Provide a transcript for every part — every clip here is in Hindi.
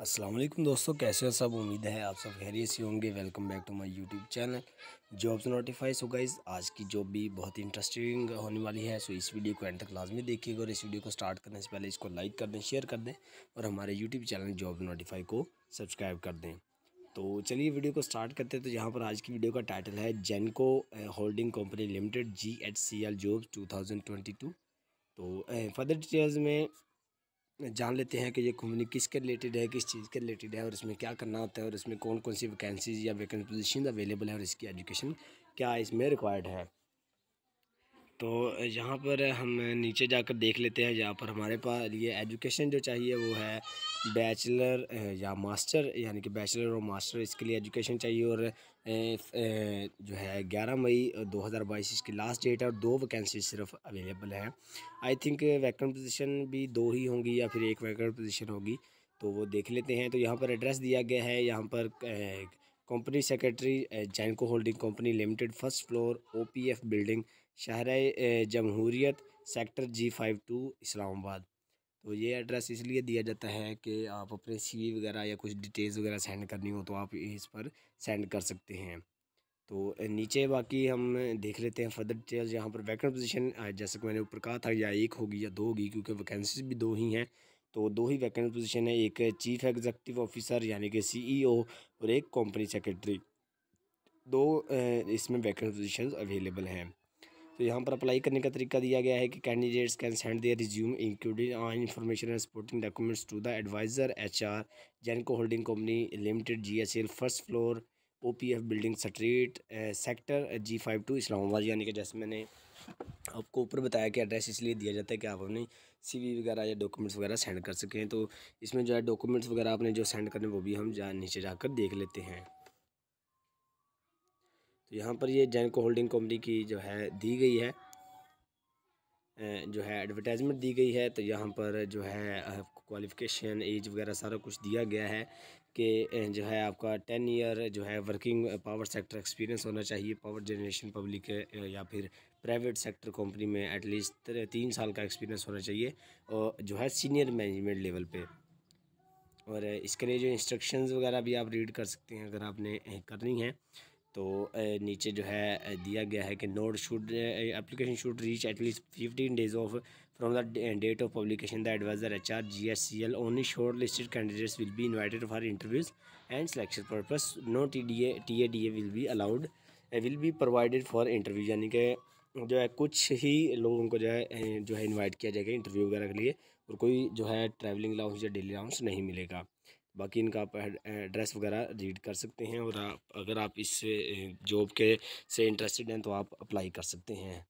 असलम दोस्तों कैसे हो सब उम्मीद है आप सब खैरियत से होंगे welcome back to my YouTube channel jobs notify हो गाइज आज की जॉब भी बहुत ही इंटरेस्टिंग होने वाली है सो इस वीडियो को एंड तक लाजमी देखिएगा और इस वीडियो को स्टार्ट करने से पहले इसको लाइक कर दें शेयर कर दें और हमारे यूट्यूब चैनल जॉब नोटिफाई को सब्सक्राइब कर दें तो चलिए वीडियो को स्टार्ट करते हैं तो यहाँ पर आज की वीडियो का टाइटल है Genco holding company limited G H C L jobs two thousand twenty two तो फर्दर डिटेल्स में जान लेते हैं कि ये कंपनी किसके रिलेटेड है किस चीज़ के रिलेटेड है और इसमें क्या करना होता है और इसमें कौन कौन सी वैकेंसीज या वैकेंट पोजिशन अवेलेबल है और इसकी एजुकेशन क्या इसमें रिक्वायर्ड है तो यहाँ पर हम नीचे जाकर देख लेते हैं यहाँ पर हमारे पास ये एजुकेशन जो चाहिए वो है बैचलर या मास्टर यानी कि बैचलर और मास्टर इसके लिए एजुकेशन चाहिए और जो है 11 मई 2022 इसकी लास्ट डेट है और दो वैकेंसी सिर्फ अवेलेबल हैं आई थिंक वैकेंट पोजीशन भी दो ही होंगी या फिर एक वैकेंट पोजीशन होगी तो वो देख लेते हैं तो यहाँ पर एड्रेस दिया गया है यहाँ पर company secretary Genco holding company limited first floor OPF building Shahrah Jamhuriat sector G five two Islamabad तो ये एड्रेस इसलिए दिया जाता है कि आप अपने सी वगैरह या कुछ डिटेल्स वगैरह सेंड करनी हो तो आप इस पर सेंड कर सकते हैं तो नीचे बाकी हम देख लेते हैं फर्दर डिटेल्स यहाँ पर वैकेंट पोजीशन जैसे कि मैंने ऊपर कहा था या एक होगी या दो होगी क्योंकि वैकेंसीज भी दो ही हैं तो दो ही वैकेंट पोजीशन है एक चीफ एग्जीक्यूटिव ऑफिसर यानी कि सीईओ e और एक कंपनी सेक्रेटरी दो इसमें वैकेंट पोजीशन अवेलेबल हैं तो यहाँ पर अप्लाई करने का तरीका दिया गया है कि candidates can send their resume including on information and supporting documents to the adviser H R Genco holding company limited G S L first floor O P F building street sector G five two Islamabad यानी कि जैसे मैंने आपको ऊपर बताया कि एड्रेस इसलिए दिया जाता है कि आप अपने सीवी वगैरह या डॉक्यूमेंट्स वगैरह सेंड कर सकें तो इसमें जो है डॉक्यूमेंट्स वगैरह आपने जो सेंड करने वो भी हम जा नीचे जाकर देख लेते हैं तो यहाँ पर ये जैनको होल्डिंग कंपनी की जो है दी गई है जो है एडवर्टाइजमेंट दी गई है तो यहाँ पर जो है क्वालिफ़िकेशन एज वगैरह सारा कुछ दिया गया है कि जो है आपका टेन ईयर जो है वर्किंग पावर सेक्टर एक्सपीरियंस होना चाहिए पावर जनरेशन पब्लिक या फिर प्राइवेट सेक्टर कंपनी में एटलीस्ट तीन साल का एक्सपीरियंस होना चाहिए और जो है सीनियर मैनेजमेंट लेवल पर और इसके लिए जो इंस्ट्रक्शन वगैरह भी आप रीड कर सकते हैं अगर आपने करनी है तो नीचे जो है दिया गया है कि note should application should reach at least fifteen days of from the date of publication the adviser H R G S C L only shortlisted candidates will be invited for interviews and selection purpose no T D A T A D A will be allowed will be provided for interview यानी कि जो है कुछ ही लोगों को जो है जो है इन्वाइट किया जाएगा इंटरव्यू वगैरह के लिए और कोई जो है ट्रैवलिंग अलाउंस या डेली अलाउंस नहीं मिलेगा बाकी इनका आप एड्रेस वगैरह रीड कर सकते हैं और आप अगर आप इस जॉब के से इंटरेस्टेड हैं तो आप अप्लाई कर सकते हैं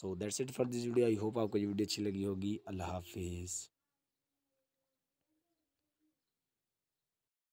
so that's it for this video I hope आपको ये वीडियो अच्छी लगी होगी अल्लाह हाफिज़